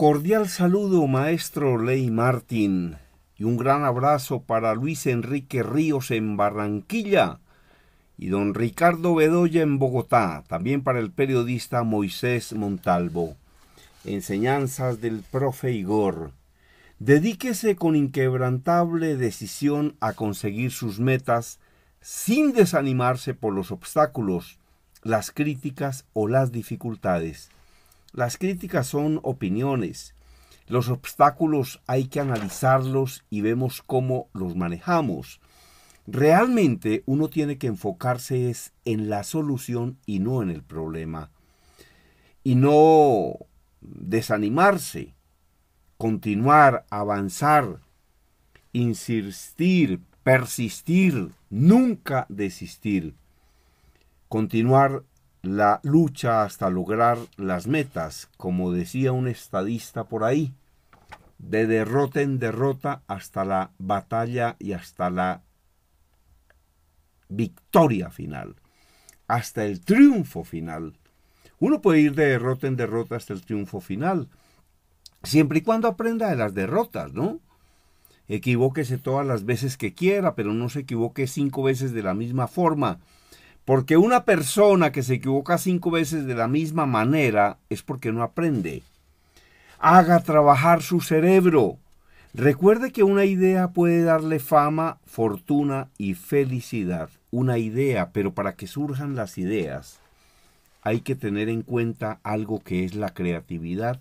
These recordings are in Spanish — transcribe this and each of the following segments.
Cordial saludo, maestro Ley Martín, y un gran abrazo para Luis Enrique Ríos en Barranquilla y don Ricardo Bedoya en Bogotá, también para el periodista Moisés Montalvo. Enseñanzas del profe Igor. Dedíquese con inquebrantable decisión a conseguir sus metas sin desanimarse por los obstáculos, las críticas o las dificultades. Las críticas son opiniones. Los obstáculos hay que analizarlos y vemos cómo los manejamos. Realmente uno tiene que enfocarse en la solución y no en el problema. Y no desanimarse, continuar, avanzar, insistir, persistir, nunca desistir, continuar la lucha hasta lograr las metas, como decía un estadista por ahí, de derrota en derrota hasta la batalla y hasta la victoria final, hasta el triunfo final. Uno puede ir de derrota en derrota hasta el triunfo final, siempre y cuando aprenda de las derrotas, ¿no? Equivóquese todas las veces que quiera, pero no se equivoque cinco veces de la misma forma porque una persona que se equivoca cinco veces de la misma manera es porque no aprende. Haga trabajar su cerebro. Recuerde que una idea puede darle fama, fortuna y felicidad. Una idea, pero para que surjan las ideas hay que tener en cuenta algo que es la creatividad.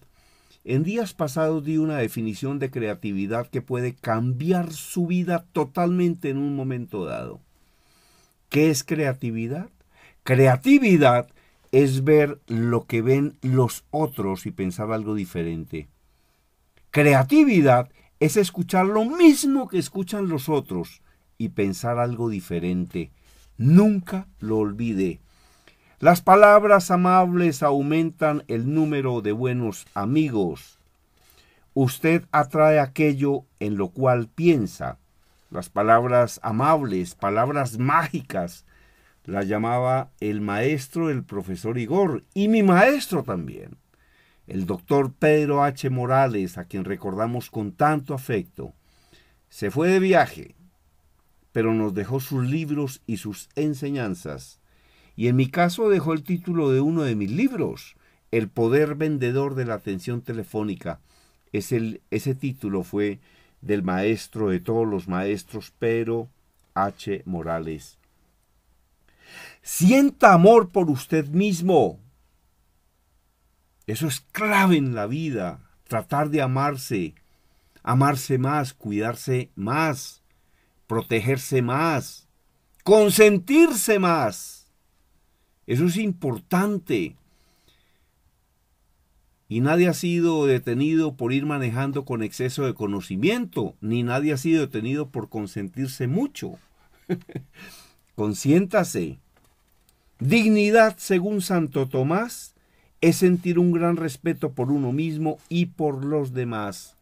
En días pasados di una definición de creatividad que puede cambiar su vida totalmente en un momento dado. ¿Qué es creatividad? Creatividad es ver lo que ven los otros y pensar algo diferente. Creatividad es escuchar lo mismo que escuchan los otros y pensar algo diferente. Nunca lo olvide. Las palabras amables aumentan el número de buenos amigos. Usted atrae aquello en lo cual piensa las palabras amables, palabras mágicas, la llamaba el maestro, el profesor Igor, y mi maestro también, el doctor Pedro H. Morales, a quien recordamos con tanto afecto, se fue de viaje, pero nos dejó sus libros y sus enseñanzas, y en mi caso dejó el título de uno de mis libros, El poder vendedor de la atención telefónica. el ese título fue del maestro de todos los maestros, pero H. Morales. Sienta amor por usted mismo. Eso es clave en la vida, tratar de amarse, amarse más, cuidarse más, protegerse más, consentirse más. Eso es importante. Y nadie ha sido detenido por ir manejando con exceso de conocimiento, ni nadie ha sido detenido por consentirse mucho. Consiéntase. Dignidad, según Santo Tomás, es sentir un gran respeto por uno mismo y por los demás.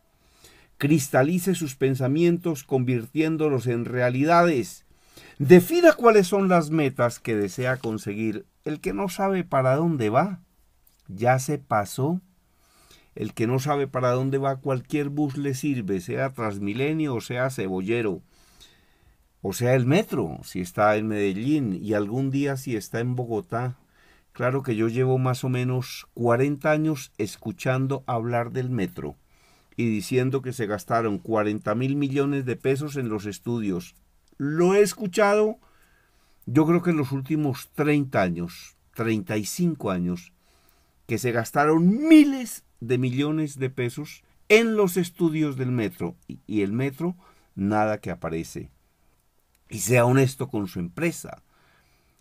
Cristalice sus pensamientos convirtiéndolos en realidades. Defina cuáles son las metas que desea conseguir. El que no sabe para dónde va, ya se pasó el que no sabe para dónde va, cualquier bus le sirve, sea Transmilenio o sea Cebollero, o sea el metro, si está en Medellín y algún día si está en Bogotá. Claro que yo llevo más o menos 40 años escuchando hablar del metro y diciendo que se gastaron 40 mil millones de pesos en los estudios. Lo he escuchado yo creo que en los últimos 30 años, 35 años, que se gastaron miles de millones de pesos en los estudios del metro y el metro nada que aparece. Y sea honesto con su empresa,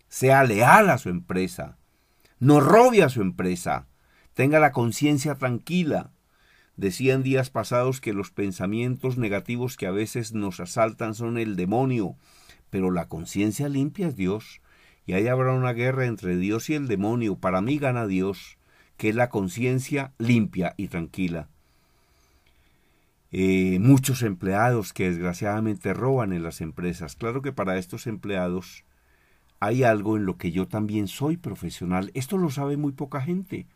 sea leal a su empresa, no robe a su empresa, tenga la conciencia tranquila. Decían días pasados que los pensamientos negativos que a veces nos asaltan son el demonio, pero la conciencia limpia es Dios. Y ahí habrá una guerra entre Dios y el demonio. Para mí gana Dios que es la conciencia limpia y tranquila. Eh, muchos empleados que desgraciadamente roban en las empresas. Claro que para estos empleados hay algo en lo que yo también soy profesional. Esto lo sabe muy poca gente.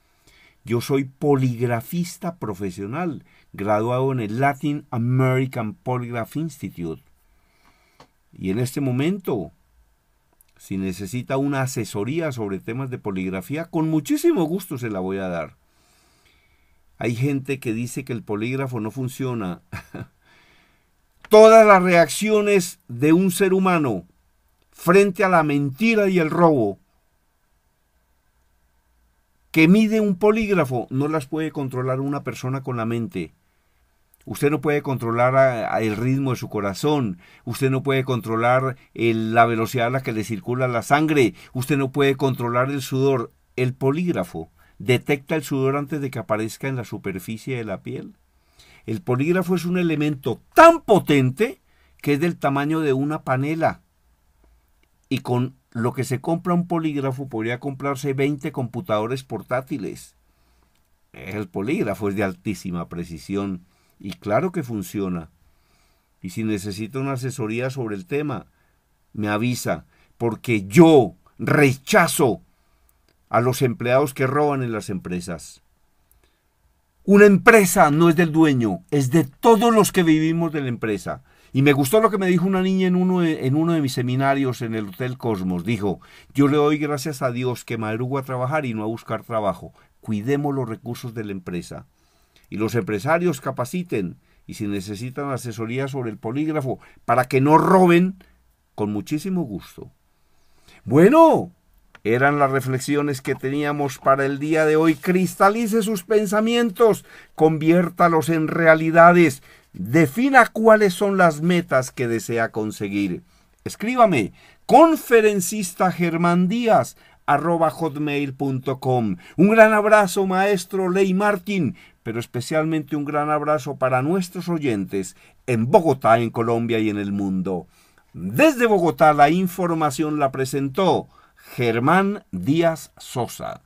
Yo soy poligrafista profesional, graduado en el Latin American Polygraph Institute. Y en este momento si necesita una asesoría sobre temas de poligrafía, con muchísimo gusto se la voy a dar. Hay gente que dice que el polígrafo no funciona. Todas las reacciones de un ser humano frente a la mentira y el robo que mide un polígrafo no las puede controlar una persona con la mente. Usted no puede controlar el ritmo de su corazón, usted no puede controlar la velocidad a la que le circula la sangre, usted no puede controlar el sudor. El polígrafo detecta el sudor antes de que aparezca en la superficie de la piel. El polígrafo es un elemento tan potente que es del tamaño de una panela. Y con lo que se compra un polígrafo podría comprarse 20 computadores portátiles. El polígrafo es de altísima precisión y claro que funciona. Y si necesita una asesoría sobre el tema, me avisa, porque yo rechazo a los empleados que roban en las empresas. Una empresa no es del dueño, es de todos los que vivimos de la empresa. Y me gustó lo que me dijo una niña en uno, de, en uno de mis seminarios en el Hotel Cosmos. Dijo, yo le doy gracias a Dios que madrugo a trabajar y no a buscar trabajo. Cuidemos los recursos de la empresa y los empresarios capaciten y si necesitan asesoría sobre el polígrafo para que no roben, con muchísimo gusto. Bueno, eran las reflexiones que teníamos para el día de hoy. Cristalice sus pensamientos, conviértalos en realidades, defina cuáles son las metas que desea conseguir. Escríbame, conferencista Germán Díaz, hotmail.com. Un gran abrazo, maestro Ley Martin pero especialmente un gran abrazo para nuestros oyentes en Bogotá, en Colombia y en el mundo. Desde Bogotá la información la presentó Germán Díaz Sosa.